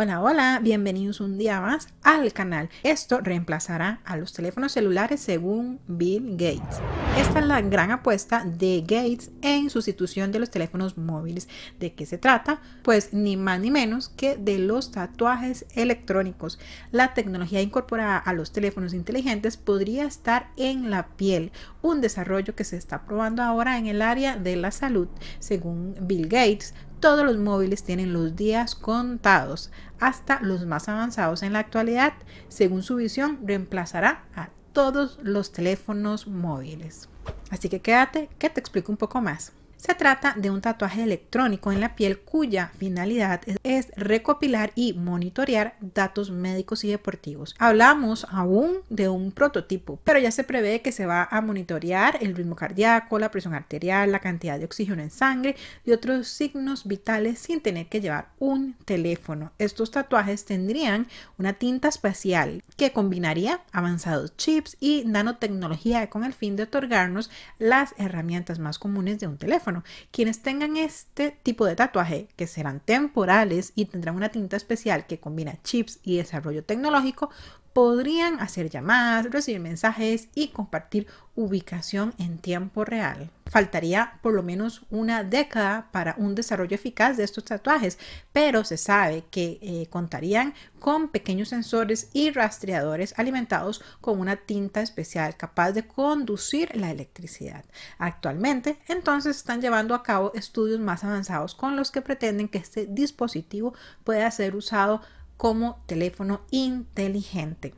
Hola, hola, bienvenidos un día más al canal. Esto reemplazará a los teléfonos celulares según Bill Gates. Esta es la gran apuesta de Gates en sustitución de los teléfonos móviles. ¿De qué se trata? Pues ni más ni menos que de los tatuajes electrónicos. La tecnología incorporada a los teléfonos inteligentes podría estar en la piel, un desarrollo que se está probando ahora en el área de la salud. Según Bill Gates, todos los móviles tienen los días contados, hasta los más avanzados en la actualidad, según su visión, reemplazará a todos los teléfonos móviles. Así que quédate que te explico un poco más. Se trata de un tatuaje electrónico en la piel cuya finalidad es recopilar y monitorear datos médicos y deportivos. Hablamos aún de un prototipo, pero ya se prevé que se va a monitorear el ritmo cardíaco, la presión arterial, la cantidad de oxígeno en sangre y otros signos vitales sin tener que llevar un teléfono. Estos tatuajes tendrían una tinta especial que combinaría avanzados chips y nanotecnología con el fin de otorgarnos las herramientas más comunes de un teléfono. Bueno, Quienes tengan este tipo de tatuaje, que serán temporales y tendrán una tinta especial que combina chips y desarrollo tecnológico, podrían hacer llamadas, recibir mensajes y compartir ubicación en tiempo real. Faltaría por lo menos una década para un desarrollo eficaz de estos tatuajes, pero se sabe que eh, contarían con pequeños sensores y rastreadores alimentados con una tinta especial capaz de conducir la electricidad. Actualmente, entonces, están llevando a cabo estudios más avanzados con los que pretenden que este dispositivo pueda ser usado como teléfono inteligente.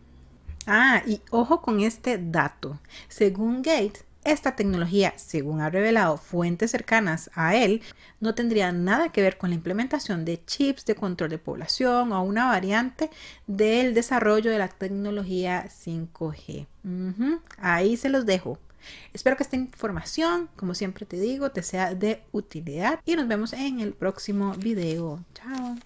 Ah, y ojo con este dato. Según Gates, esta tecnología, según ha revelado fuentes cercanas a él, no tendría nada que ver con la implementación de chips de control de población o una variante del desarrollo de la tecnología 5G. Ahí se los dejo. Espero que esta información, como siempre te digo, te sea de utilidad y nos vemos en el próximo video. Chao.